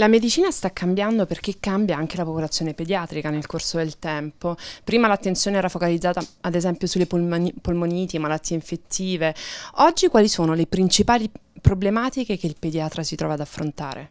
La medicina sta cambiando perché cambia anche la popolazione pediatrica nel corso del tempo. Prima l'attenzione era focalizzata ad esempio sulle polmoni polmoniti, malattie infettive. Oggi quali sono le principali problematiche che il pediatra si trova ad affrontare?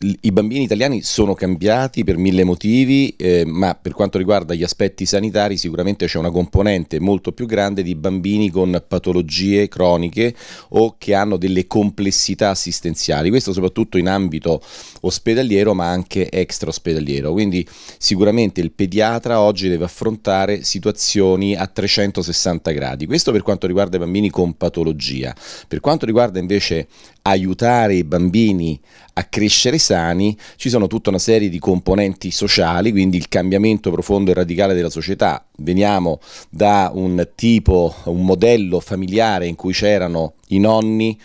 i bambini italiani sono cambiati per mille motivi, eh, ma per quanto riguarda gli aspetti sanitari sicuramente c'è una componente molto più grande di bambini con patologie croniche o che hanno delle complessità assistenziali, questo soprattutto in ambito ospedaliero ma anche extra ospedaliero, quindi sicuramente il pediatra oggi deve affrontare situazioni a 360 gradi, questo per quanto riguarda i bambini con patologia, per quanto riguarda invece aiutare i bambini a crescere sani, ci sono tutta una serie di componenti sociali, quindi il cambiamento profondo e radicale della società. Veniamo da un tipo, un modello familiare in cui c'erano i nonni,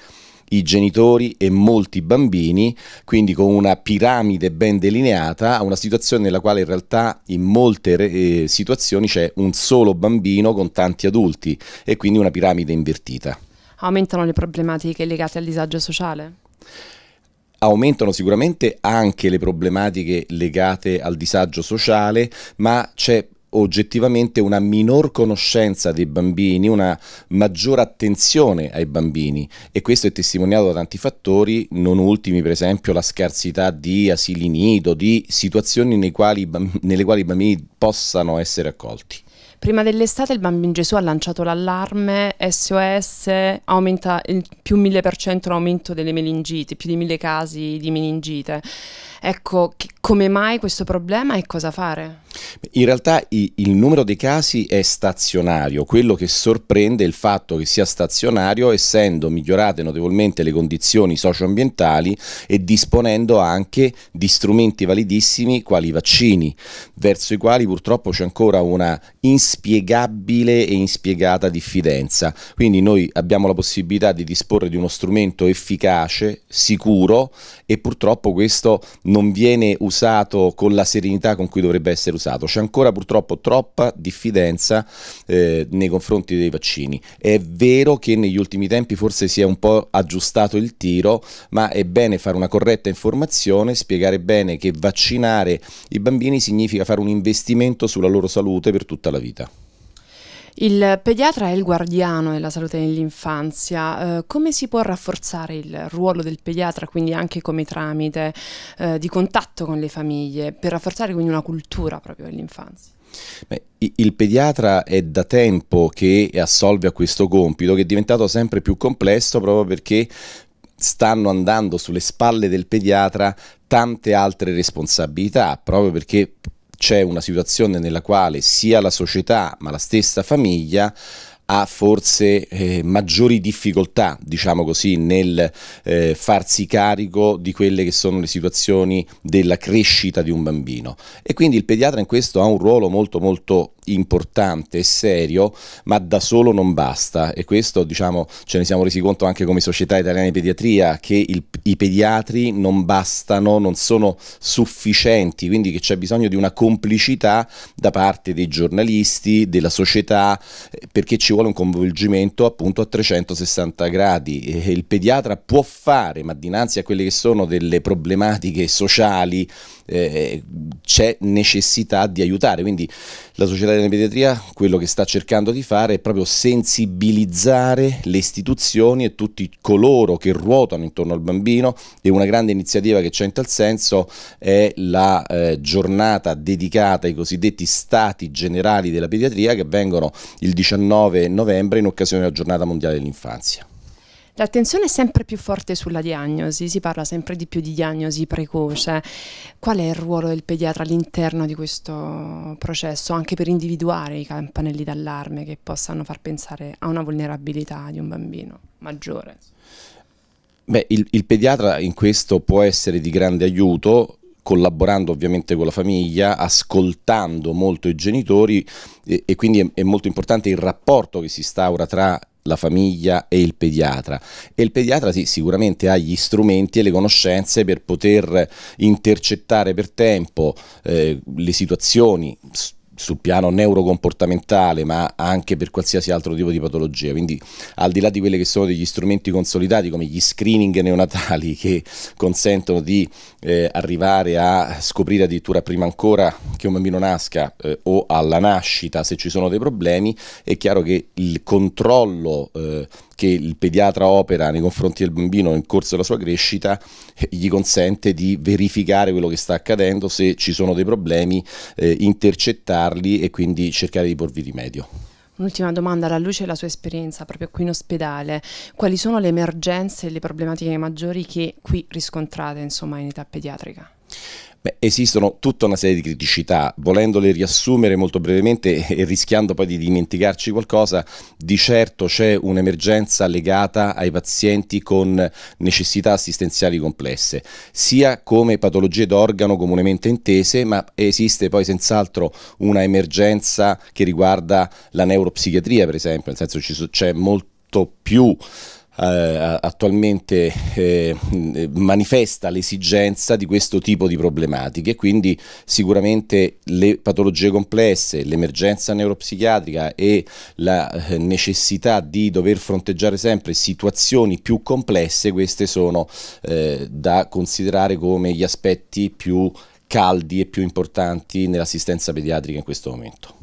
i genitori e molti bambini, quindi con una piramide ben delineata, a una situazione nella quale in realtà in molte eh, situazioni c'è un solo bambino con tanti adulti e quindi una piramide invertita aumentano le problematiche legate al disagio sociale? aumentano sicuramente anche le problematiche legate al disagio sociale, ma c'è oggettivamente una minor conoscenza dei bambini, una maggiore attenzione ai bambini e questo è testimoniato da tanti fattori, non ultimi per esempio la scarsità di asili nido, di situazioni quali, nelle quali i bambini possano essere accolti. Prima dell'estate il bambino Gesù ha lanciato l'allarme SOS, aumenta il più 1000% l'aumento delle meningiti, più di 1000 casi di meningite. Ecco, che, come mai questo problema e cosa fare? In realtà i, il numero dei casi è stazionario, quello che sorprende è il fatto che sia stazionario essendo migliorate notevolmente le condizioni socioambientali e disponendo anche di strumenti validissimi quali i vaccini, verso i quali purtroppo c'è ancora una inspiegabile e inspiegata diffidenza. Quindi noi abbiamo la possibilità di disporre di uno strumento efficace, sicuro e purtroppo questo non viene usato con la serenità con cui dovrebbe essere usato. C'è ancora purtroppo troppa diffidenza eh, nei confronti dei vaccini. È vero che negli ultimi tempi forse si è un po' aggiustato il tiro, ma è bene fare una corretta informazione, spiegare bene che vaccinare i bambini significa fare un investimento sulla loro salute per tutta la la vita. Il pediatra è il guardiano della salute nell'infanzia. Eh, come si può rafforzare il ruolo del pediatra, quindi anche come tramite eh, di contatto con le famiglie, per rafforzare quindi una cultura proprio dell'infanzia? Beh, il pediatra è da tempo che assolve a questo compito che è diventato sempre più complesso proprio perché stanno andando sulle spalle del pediatra tante altre responsabilità, proprio perché c'è una situazione nella quale sia la società ma la stessa famiglia ha forse eh, maggiori difficoltà, diciamo così, nel eh, farsi carico di quelle che sono le situazioni della crescita di un bambino. E quindi il pediatra in questo ha un ruolo molto molto importante e serio, ma da solo non basta e questo diciamo ce ne siamo resi conto anche come società italiana di pediatria che il, i pediatri non bastano, non sono sufficienti, quindi che c'è bisogno di una complicità da parte dei giornalisti, della società, eh, perché ci vuole un coinvolgimento appunto a 360 gradi e il pediatra può fare, ma dinanzi a quelle che sono delle problematiche sociali eh, c'è necessità di aiutare, quindi la società della pediatria quello che sta cercando di fare è proprio sensibilizzare le istituzioni e tutti coloro che ruotano intorno al bambino e una grande iniziativa che c'è in tal senso è la eh, giornata dedicata ai cosiddetti stati generali della pediatria che avvengono il 19 novembre in occasione della giornata mondiale dell'infanzia. L'attenzione è sempre più forte sulla diagnosi, si parla sempre di più di diagnosi precoce. Qual è il ruolo del pediatra all'interno di questo processo, anche per individuare i campanelli d'allarme che possano far pensare a una vulnerabilità di un bambino maggiore? Beh, il, il pediatra in questo può essere di grande aiuto, collaborando ovviamente con la famiglia, ascoltando molto i genitori e, e quindi è, è, molto importante il rapporto che si instaura tra la famiglia e il pediatra. E il pediatra sì, sicuramente ha gli strumenti e le conoscenze per poter intercettare per tempo eh, le situazioni sul piano neurocomportamentale, ma anche per qualsiasi altro tipo di patologia. Quindi, al di là di quelli che sono degli strumenti consolidati come gli screening neonatali che consentono di eh, arrivare a scoprire addirittura prima ancora che un bambino nasca eh, o alla nascita se ci sono dei problemi, è chiaro che il controllo eh, che il pediatra opera nei confronti del bambino nel corso della sua crescita eh, gli consente di verificare quello che sta accadendo, se ci sono dei problemi, eh, intercettarli aiutarli e quindi cercare di porvi rimedio. Un'ultima domanda, alla luce della sua esperienza proprio qui in ospedale, quali sono le emergenze e le problematiche maggiori che qui riscontrate insomma, in età pediatrica? Beh, esistono tutta una serie di criticità, volendole riassumere molto brevemente e rischiando poi di dimenticarci qualcosa, di certo c'è un'emergenza legata ai pazienti con necessità assistenziali complesse, sia come patologie d'organo comunemente intese, ma esiste poi senz'altro una emergenza che riguarda la neuropsichiatria, per esempio, nel senso che c'è molto più eh, attualmente eh, manifesta l'esigenza di questo tipo di problematiche, quindi sicuramente le patologie complesse, l'emergenza neuropsichiatrica e la eh, necessità di dover fronteggiare sempre situazioni più complesse, queste sono eh, da considerare come gli aspetti più caldi e più importanti nell'assistenza pediatrica in questo momento.